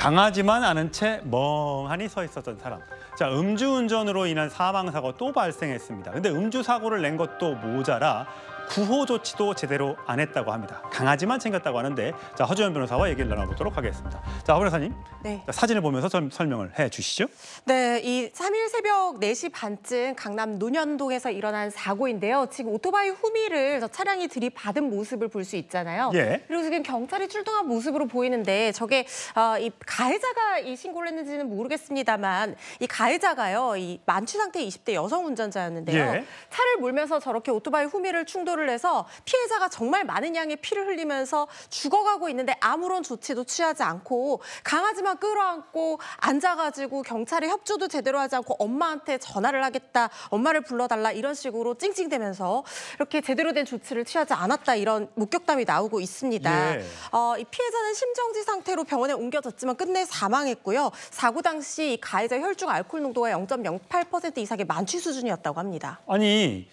강하지만 않은 채 멍하니 서 있었던 사람. 자, 음주운전으로 인한 사망사고 또 발생했습니다. 근데 음주사고를 낸 것도 모자라 구호 조치도 제대로 안 했다고 합니다. 강아지만 챙겼다고 하는데 자 허주현 변호사와 얘기를 나눠보도록 하겠습니다. 자, 허 변호사님 네. 자, 사진을 보면서 설, 명을 해주시죠. 네, 이 3일 새벽 4시 반쯤 강남 논현동에서 일어난 사고인데요. 지금 오토바이 후미를 차량이 들이받은 모습을 볼 수 있잖아요. 예. 그리고 지금 경찰이 출동한 모습으로 보이는데 저게 어, 이 가해자가 이 신고를 했는지는 모르겠습니다만 이 가해자가요, 이 만취 상태 20대 여성 운전자였는데요. 예. 차를 몰면서 저렇게 오토바이 후미를 충돌을 보호를 해서 피해자가 정말 많은 양의 피를 흘리면서 죽어가고 있는데 아무런 조치도 취하지 않고 강아지만 끌어안고 앉아가지고 경찰에 협조도 제대로 하지 않고 엄마한테 전화를 하겠다, 엄마를 불러달라 이런 식으로 찡찡대면서 이렇게 제대로 된 조치를 취하지 않았다 이런 목격담이 나오고 있습니다. 예. 어, 이 피해자는 심정지 상태로 병원에 옮겨졌지만 끝내 사망했고요. 사고 당시 가해자 혈중 알코올 농도가 0.08% 이상의 만취 수준이었다고 합니다. 아니,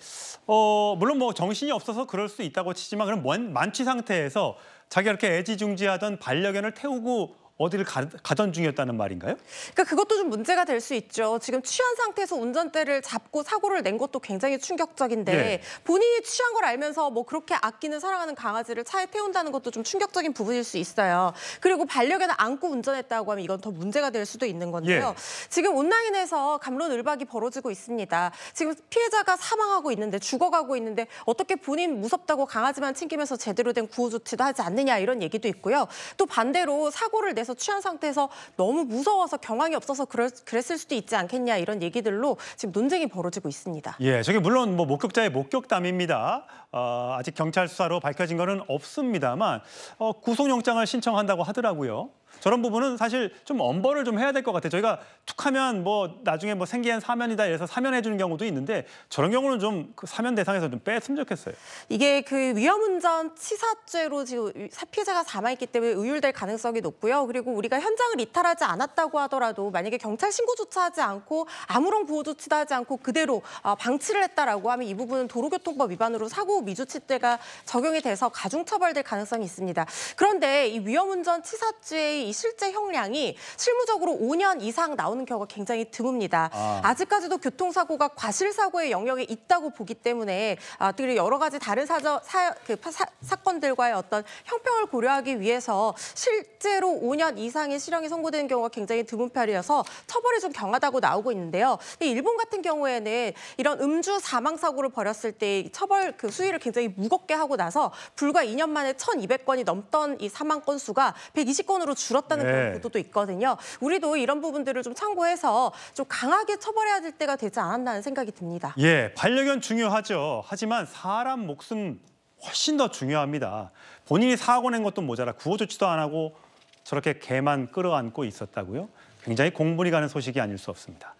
어, 물론 뭐 정신이 없어서 그럴 수 있다고 치지만 그럼 만취 상태에서 자기가 이렇게 애지중지하던 반려견을 태우고 어디를 가, 던 중이었다는 말인가요? 그러니까 그것도 좀 문제가 될 수 있죠. 지금 취한 상태에서 운전대를 잡고 사고를 낸 것도 굉장히 충격적인데 네. 본인이 취한 걸 알면서 뭐 그렇게 아끼는 사랑하는 강아지를 차에 태운다는 것도 좀 충격적인 부분일 수 있어요. 그리고 반려견을 안고 운전했다고 하면 이건 더 문제가 될 수도 있는 건데요. 예. 지금 온라인에서 감론 을박이 벌어지고 있습니다. 지금 피해자가 사망하고 있는데 죽어가고 있는데 어떻게 본인 무섭다고 강아지만 챙기면서 제대로 된 구호 조치도 하지 않느냐 이런 얘기도 있고요. 또 반대로 사고를 내 상태에서 취한 상태에서 너무 무서워서 경황이 없어서 그랬, 을 수도 있지 않겠냐 이런 얘기들로 지금 논쟁이 벌어지고 있습니다. 예, 저게 물론 뭐 목격자의 목격담입니다. 어, 아직 경찰 수사로 밝혀진 것은 없습니다만 어, 구속영장을 신청한다고 하더라고요. 저런 부분은 사실 좀 엄벌을 좀 해야 될 것 같아요. 저희가 툭하면 뭐 나중에 뭐 생기한 사면이다 이래서 사면해 주는 경우도 있는데 저런 경우는 좀그 사면 대상에서 좀 뺐으면 좋겠어요. 이게 그 위험운전 치사죄로 지금 피해자가 사망했기 때문에 의율될 가능성이 높고요. 그리고 우리가 현장을 이탈하지 않았다고 하더라도 만약에 경찰 신고조차 하지 않고 아무런 보호 조치도 하지 않고 그대로 어, 방치를 했다라고 하면 이 부분은 도로교통법 위반으로 사고 미조치죄가 적용이 돼서 가중처벌될 가능성이 있습니다. 그런데 이 위험운전 치사죄의 이 실제 형량이 실무적으로 5년 이상 나오는 경우가 굉장히 드뭅니다. 아. 직까지도 교통사고가 과실사고의 영역에 있다고 보기 때문에 아, 그리고 여러 가지 다른 사저, 사, 그, 사, 사건들과의 어떤 형평을 고려하기 위해서 실제로 5년 이상의 실형이 선고되는 경우가 굉장히 드문 편이어서 처벌이 좀 경하다고 나오고 있는데요. 일본 같은 경우에는 이런 음주 사망 사고를 벌였을 때 처벌 그 수위를 굉장히 무겁게 하고 나서 불과 2년 만에 1,200건이 넘던 이 사망 건수가 120건으로 줄 줄었다는 네. 그런 보도도 있거든요. 우리도 이런 부분들을 좀 참고해서 좀 강하게 처벌해야 될 때가 되지 않았나 하는 생각이 듭니다. 예, 반려견 중요하죠. 하지만 사람 목숨 훨씬 더 중요합니다. 본인이 사고 낸 것도 모자라 구호 조치도 안 하고 저렇게 개만 끌어안고 있었다고요? 굉장히 공분이 가는 소식이 아닐 수 없습니다.